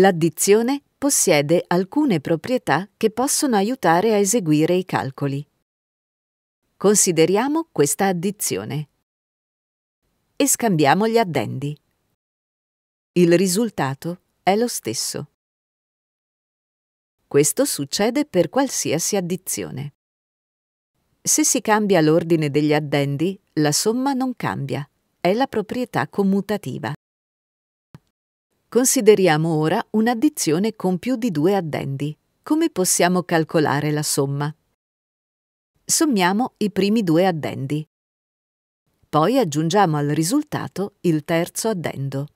L'addizione possiede alcune proprietà che possono aiutare a eseguire i calcoli. Consideriamo questa addizione e scambiamo gli addendi. Il risultato è lo stesso. Questo succede per qualsiasi addizione. Se si cambia l'ordine degli addendi, la somma non cambia, è la proprietà commutativa. Consideriamo ora un'addizione con più di due addendi. Come possiamo calcolare la somma? Sommiamo i primi due addendi. Poi aggiungiamo al risultato il terzo addendo.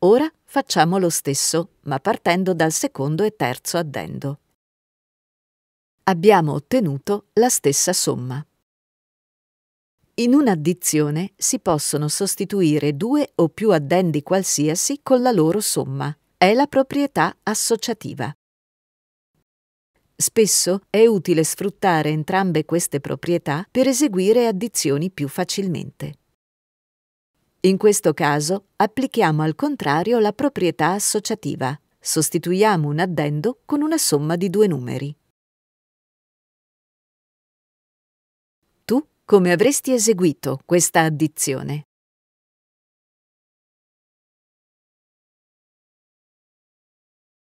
Ora facciamo lo stesso, ma partendo dal secondo e terzo addendo. Abbiamo ottenuto la stessa somma. In un'addizione si possono sostituire due o più addendi qualsiasi con la loro somma. È la proprietà associativa. Spesso è utile sfruttare entrambe queste proprietà per eseguire addizioni più facilmente. In questo caso applichiamo al contrario la proprietà associativa. Sostituiamo un addendo con una somma di due numeri. come avresti eseguito questa addizione?